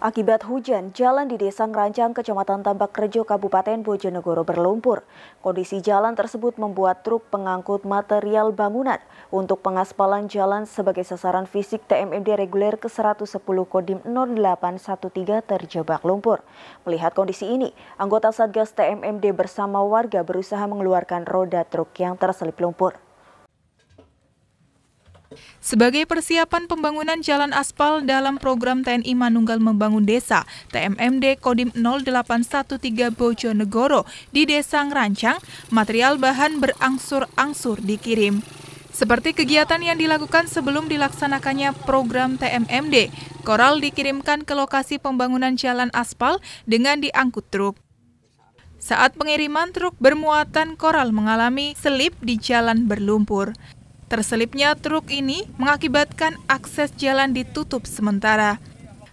Akibat hujan, jalan di Desa Ngerancang, Kecamatan Tambak Rejo, Kabupaten Bojonegoro berlumpur. Kondisi jalan tersebut membuat truk pengangkut material bangunan untuk pengaspalan jalan sebagai sasaran fisik TMMD reguler ke-110 Kodim 0813 terjebak lumpur. Melihat kondisi ini, anggota Satgas TMMD bersama warga berusaha mengeluarkan roda truk yang terselip lumpur. Sebagai persiapan pembangunan jalan aspal dalam program TNI Manunggal Membangun Desa, TMMD Kodim 0813 Bojonegoro di Desa Ngerancang, material bahan berangsur-angsur dikirim. Seperti kegiatan yang dilakukan sebelum dilaksanakannya program TMMD, koral dikirimkan ke lokasi pembangunan jalan aspal dengan diangkut truk. Saat pengiriman truk bermuatan koral mengalami selip di jalan berlumpur. Terselipnya truk ini mengakibatkan akses jalan ditutup sementara.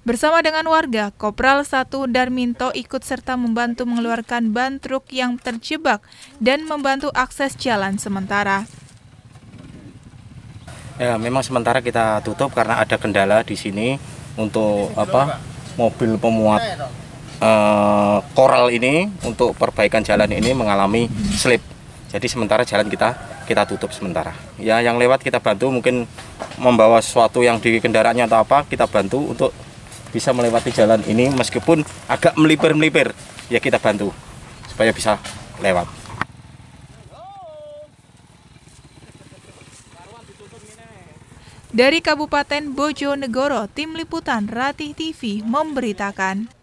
Bersama dengan warga, Kopral 1 Darminto ikut serta membantu mengeluarkan ban truk yang terjebak dan membantu akses jalan sementara. Ya, memang sementara kita tutup karena ada kendala di sini untuk apa mobil pemuat koral eh, koral ini untuk perbaikan jalan ini mengalami slip. Jadi sementara jalan kita kita tutup sementara. Ya yang lewat kita bantu mungkin membawa sesuatu yang di kendaraannya atau apa kita bantu untuk bisa melewati jalan ini meskipun agak melipir-melipir ya kita bantu supaya bisa lewat. Dari Kabupaten Bojonegoro, Tim Liputan Ratih TV memberitakan.